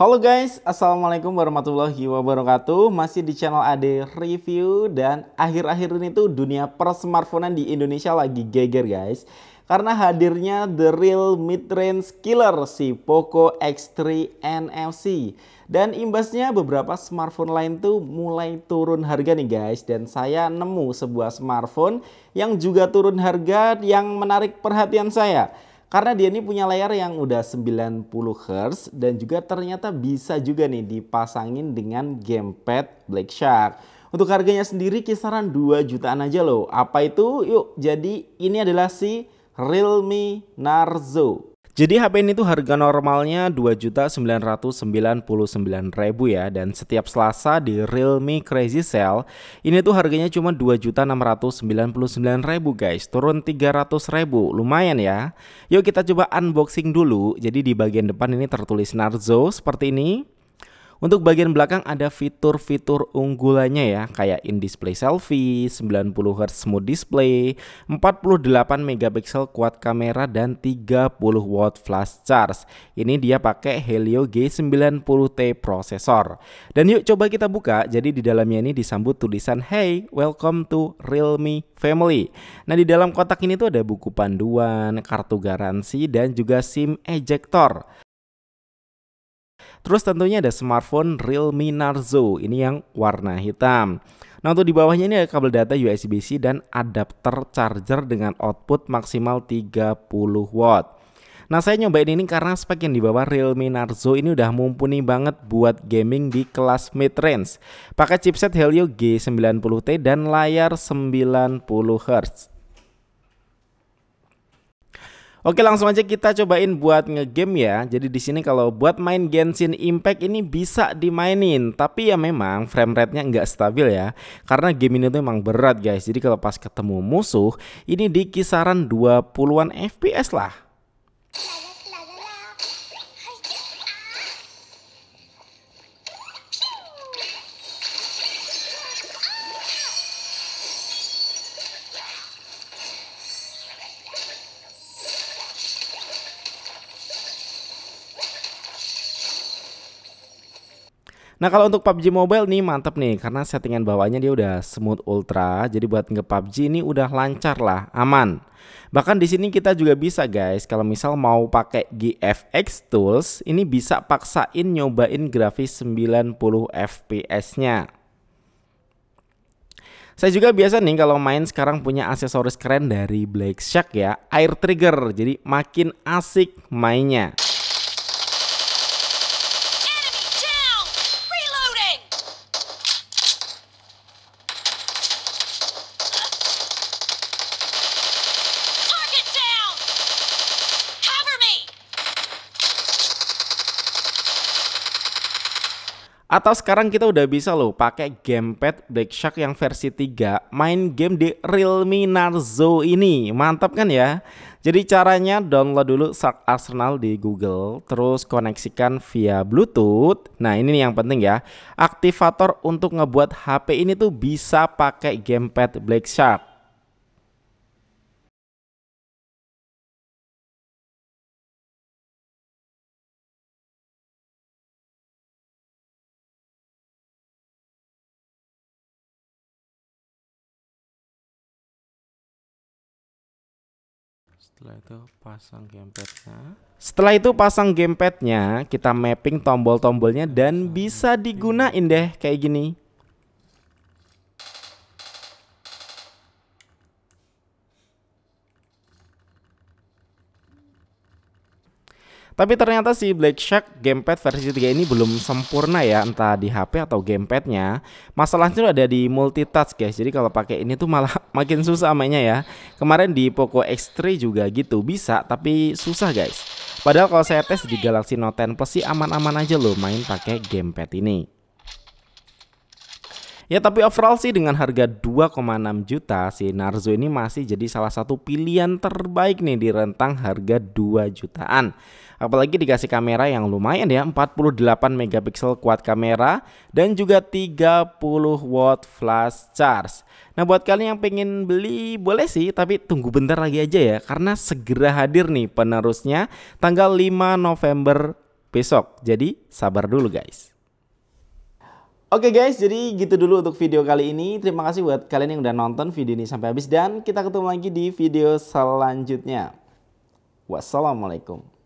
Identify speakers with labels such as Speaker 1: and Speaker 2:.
Speaker 1: Halo guys, Assalamualaikum warahmatullahi wabarakatuh Masih di channel AD Review Dan akhir-akhir ini tuh dunia per smartphonean di Indonesia lagi geger guys Karena hadirnya the real mid-range killer si Poco X3 NFC Dan imbasnya beberapa smartphone lain tuh mulai turun harga nih guys Dan saya nemu sebuah smartphone yang juga turun harga yang menarik perhatian saya karena dia ini punya layar yang udah 90 Hz dan juga ternyata bisa juga nih dipasangin dengan gamepad Black Shark. Untuk harganya sendiri kisaran 2 jutaan aja loh. Apa itu? Yuk, jadi ini adalah si Realme Narzo jadi HP ini tuh harga normalnya 2.999.000 ya dan setiap Selasa di Realme Crazy Sale ini tuh harganya cuma 2.699.000 guys, turun 300.000. Lumayan ya. Yuk kita coba unboxing dulu. Jadi di bagian depan ini tertulis Narzo seperti ini. Untuk bagian belakang ada fitur-fitur unggulannya ya, kayak in-display selfie, 90Hz smooth display, 48MP quad kamera, dan 30W flash charge. Ini dia pakai Helio G90T prosesor. Dan yuk coba kita buka, jadi di dalamnya ini disambut tulisan Hey, welcome to Realme Family. Nah di dalam kotak ini tuh ada buku panduan, kartu garansi, dan juga SIM ejector. Terus tentunya ada smartphone Realme Narzo, ini yang warna hitam. Nah untuk di bawahnya ini ada kabel data USB-C dan adapter charger dengan output maksimal 30 watt. Nah saya nyobain ini karena spek yang di bawah Realme Narzo ini udah mumpuni banget buat gaming di kelas mid-range. Pakai chipset Helio G90T dan layar 90Hz. Oke langsung aja kita cobain buat ngegame ya. Jadi di sini kalau buat main Genshin Impact ini bisa dimainin, tapi ya memang frame rate-nya nggak stabil ya. Karena game ini tuh emang berat guys. Jadi kalau pas ketemu musuh ini di kisaran 20-an FPS lah. Nah kalau untuk PUBG Mobile nih mantep nih karena settingan bawahnya dia udah smooth ultra jadi buat nge PUBG ini udah lancar lah aman. Bahkan di sini kita juga bisa guys kalau misal mau pakai GFX Tools ini bisa paksain nyobain grafis 90 fps-nya. Saya juga biasa nih kalau main sekarang punya aksesoris keren dari Black Shark ya, Air Trigger. Jadi makin asik mainnya. Atau sekarang kita udah bisa loh pakai gamepad Black Shark yang versi 3 main game di Realme Narzo ini. Mantap kan ya? Jadi caranya download dulu Shark Arsenal di Google, terus koneksikan via Bluetooth. Nah, ini yang penting ya. Aktivator untuk ngebuat HP ini tuh bisa pakai gamepad Black Shark. Setelah itu pasang gamepadnya. Setelah itu pasang gamepadnya, kita mapping tombol-tombolnya dan bisa digunain deh kayak gini. Tapi ternyata si Black Shark gamepad versi 3 ini belum sempurna ya entah di HP atau gamepadnya. Masalahnya ada di multitouch guys. Jadi kalau pakai ini tuh malah makin susah mainnya ya. Kemarin di Poco X3 juga gitu bisa tapi susah guys. Padahal kalau saya tes di Galaxy Note 10 Plus sih aman-aman aja loh main pakai gamepad ini. Ya tapi overall sih dengan harga 2,6 juta si Narzo ini masih jadi salah satu pilihan terbaik nih di rentang harga 2 jutaan. Apalagi dikasih kamera yang lumayan ya 48 megapiksel kuat kamera dan juga 30 watt flash charge. Nah buat kalian yang pengen beli boleh sih tapi tunggu bentar lagi aja ya karena segera hadir nih penerusnya tanggal 5 November besok. Jadi sabar dulu guys. Oke guys, jadi gitu dulu untuk video kali ini. Terima kasih buat kalian yang udah nonton video ini sampai habis dan kita ketemu lagi di video selanjutnya. Wassalamualaikum.